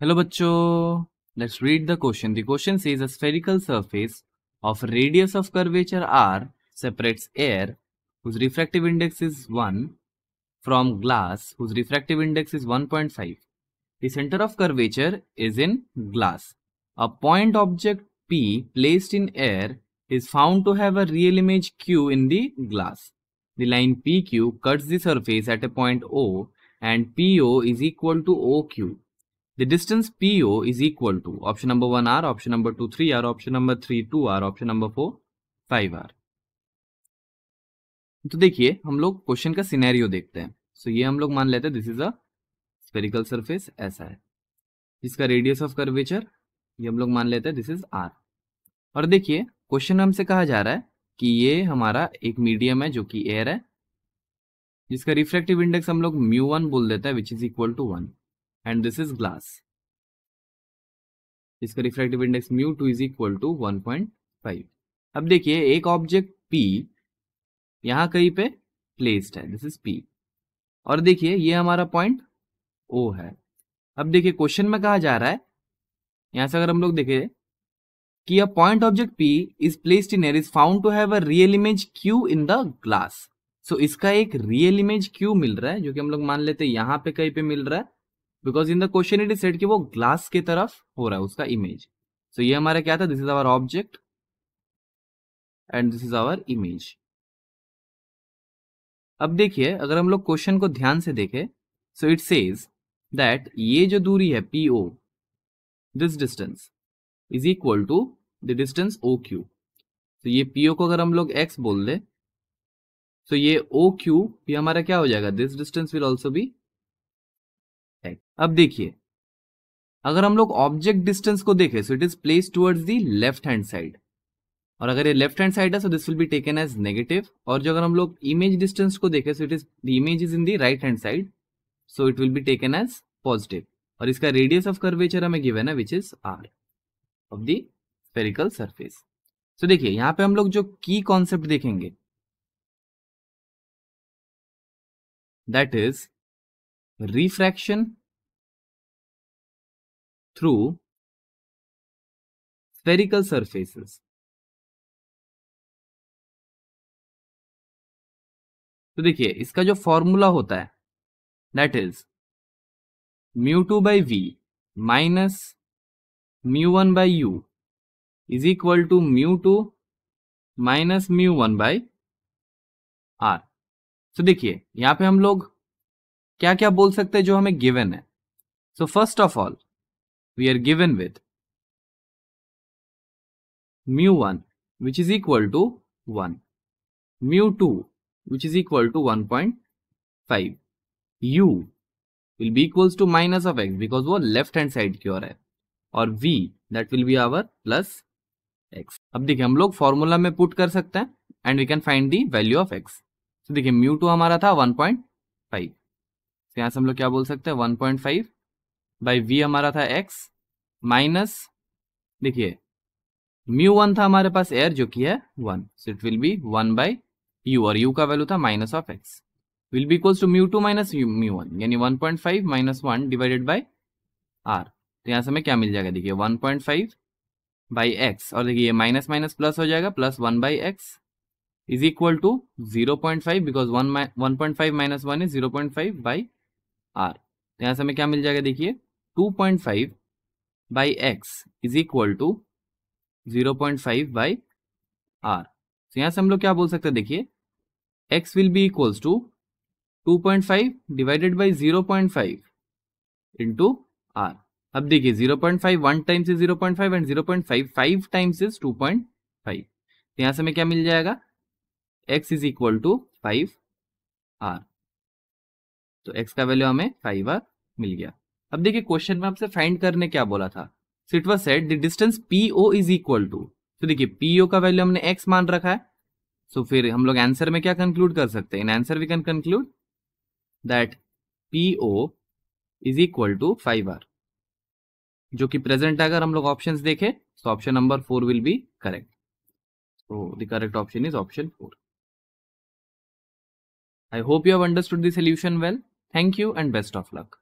Hello bachcho. Let's read the question. The question says a spherical surface of radius of curvature r separates air whose refractive index is 1 from glass whose refractive index is 1.5. The center of curvature is in glass. A point object P placed in air is found to have a real image Q in the glass. The line PQ cuts the surface at a point O and PO is equal to OQ The distance PO is equal to option number 1 R, option number 2 3 R, option number 3 2 R, option number 4 5 R. तो देखिए हम लोग question का scenario देखते हैं सो so, ये हम लोग मान लेते हैं this is a spherical surface ऐसा है जिसका रेडियस ऑफ कर्वेचर ये हम लोग मान लेते हैं दिस इज आर और देखिए क्वेश्चन हमसे कहा जा रहा है कि ये हमारा एक मीडियम है जो कि एयर है जिसका रिफ्रैक्टिव इंडेक्स हम लोग म्यू वन बोल देता है which is equal to one and this is glass इसका refractive index mu two is equal to one point five अब देखिए एक ऑब्जेक्ट पी यहां कहीं पे प्लेस्ड है दिस इज पी और देखिए ये हमारा पॉइंट ओ है अब देखिए क्वेश्चन में कहा जा रहा है यहां से अगर हम लोग देखे कि a point object P is placed in air is found to have a real image Q in the glass so इसका एक रियल इमेज क्यू मिल रहा है जो कि हम लोग मान लेते हैं यहां पे कहीं पे मिल रहा है because in the question it is set कि वो ग्लास के तरफ हो रहा है उसका इमेज सो so, ये हमारा क्या था this is our object and this is our image अब देखिए अगर हम लोग क्वेश्चन को ध्यान से देखें सो इट सेज दैट ये जो दूरी है P O this distance is equal to the distance O Q तो ये पीओ को अगर हम लोग एक्स बोल दे तो so ये ओ क्यू भी हमारा क्या हो जाएगा this distance will also be right अब देखिए अगर हम लोग ऑब्जेक्ट डिस्टेंस को देखें so it is place towards the left hand side और अगर ये लेफ्ट हैंड साइड है so this will be taken as negative और जो अगर हम लोग इमेज डिस्टेंस को देखें so it is image is in the right hand side so it will be taken as positive और इसका रेडियस ऑफ कर्वेचर हमें गिवन है which is R of the spherical surface so देखिए यहाँ पे हम लोग जो की कॉन्सेप्ट देखेंगे that is refraction through spherical surfaces. तो देखिए इसका जो फॉर्मूला होता है that is mu two by v minus mu one by u is equal to mu two minus mu one by R तो देखिए यहां पे हम लोग क्या क्या बोल सकते हैं जो हमें गिवन है so first of all we are given with mu one which is equal to one mu two equal to one point five u will be equals to minus of x because वो left hand side की ओर है और v that will be our plus x अब देखिए हम लोग formula में पुट कर सकते हैं and we can find the value of x देखिए म्यू टू हमारा था वन पॉइंट फाइव तो यहाँ से हम लोग क्या बोल सकते हैं one point five by v हमारा था एक्स माइनस देखिए म्यू वन था हमारे पास एयर जो कि है one so it will be one by u और यू का वैल्यू था minus of x will be equals to mu two minus mu one यानी one point five minus one divided by R तो यहाँ से हमें क्या मिल जाएगा देखिए one point five by x और देखिए माइनस माइनस प्लस हो जाएगा plus one by x is equal to zero point five because one one point five minus one is zero point five by R तो यहाँ से हमें क्या मिल जाएगा देखिए two point five by x is equal to zero point five by R तो यहाँ से हम लोग क्या बोल सकते हैं देखिए x will be equals to two point five divided by zero point five into R अब देखिए zero point five one times is zero point five and zero point five five times is two point five तो यहाँ से हमें क्या मिल जाएगा x is equal to five R तो एक्स का वैल्यू हमें फाइव आर मिल गया अब देखिए क्वेश्चन में आपसे फाइंड करने क्या बोला था so it was set the distance P O is equal to तो देखिए पी ओ का वैल्यू हमने एक्स मान रखा है सो so, फिर हम लोग आंसर में क्या कंक्लूड कर सकते हैं in answer we can conclude that P O is equal to five R जो कि प्रेजेंट अगर हम लोग ऑप्शन देखें तो option number four will be correct so the correct option is option four I hope you have understood the solution well Thank you and best of luck.